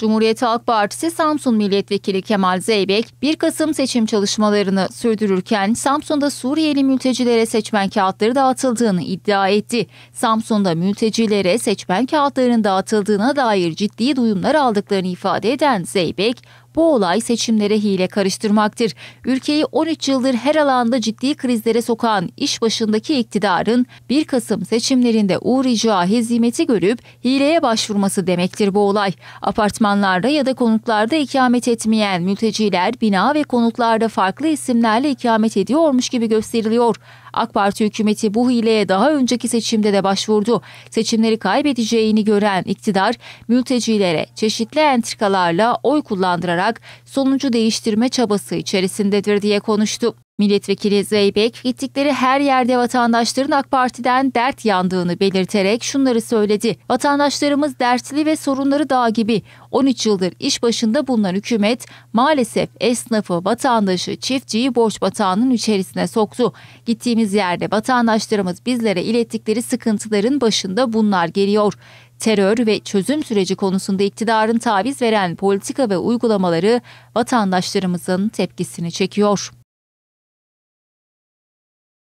Cumhuriyet Halk Partisi Samsun Milletvekili Kemal Zeybek, 1 Kasım seçim çalışmalarını sürdürürken Samsun'da Suriyeli mültecilere seçmen kağıtları dağıtıldığını iddia etti. Samsun'da mültecilere seçmen kağıtlarının dağıtıldığına dair ciddi duyumlar aldıklarını ifade eden Zeybek, bu olay seçimlere hile karıştırmaktır. Ülkeyi 13 yıldır her alanda ciddi krizlere sokan iş başındaki iktidarın 1 Kasım seçimlerinde uğrayacağı hezimeti görüp hileye başvurması demektir bu olay. Apartmanlarda ya da konutlarda ikamet etmeyen mülteciler bina ve konutlarda farklı isimlerle ikamet ediyormuş gibi gösteriliyor. AK Parti hükümeti bu hileye daha önceki seçimde de başvurdu. Seçimleri kaybedeceğini gören iktidar mültecilere çeşitli entrikalarla oy kullandırarak sonucu değiştirme çabası içerisindedir diye konuştu. Milletvekili Zeybek gittikleri her yerde vatandaşların AK Parti'den dert yandığını belirterek şunları söyledi. Vatandaşlarımız dertli ve sorunları dağ gibi. 13 yıldır iş başında bulunan hükümet maalesef esnafı, vatandaşı, çiftçiyi borç batağının içerisine soktu. Gittiğimiz yerde vatandaşlarımız bizlere ilettikleri sıkıntıların başında bunlar geliyor terör ve çözüm süreci konusunda iktidarın taviz veren politika ve uygulamaları vatandaşlarımızın tepkisini çekiyor.